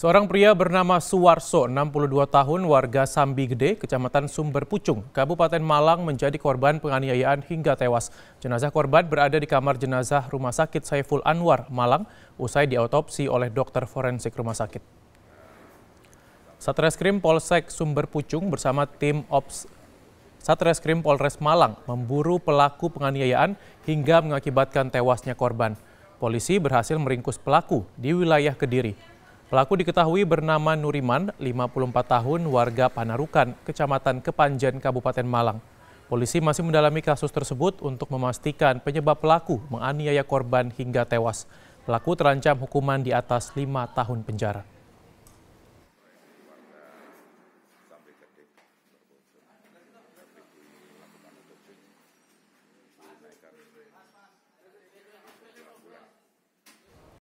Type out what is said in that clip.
Seorang pria bernama Suwarso, 62 tahun, warga Sambi Gede, Kecamatan Sumber Pucung, Kabupaten Malang menjadi korban penganiayaan hingga tewas. Jenazah korban berada di kamar jenazah Rumah Sakit Saiful Anwar, Malang, usai diotopsi oleh dokter forensik rumah sakit. Satreskrim Polsek Sumber Pucung bersama tim Ops Satreskrim Polres Malang memburu pelaku penganiayaan hingga mengakibatkan tewasnya korban. Polisi berhasil meringkus pelaku di wilayah Kediri. Pelaku diketahui bernama Nuriman, 54 tahun, warga Panarukan, Kecamatan Kepanjen, Kabupaten Malang. Polisi masih mendalami kasus tersebut untuk memastikan penyebab pelaku menganiaya korban hingga tewas. Pelaku terancam hukuman di atas lima tahun penjara.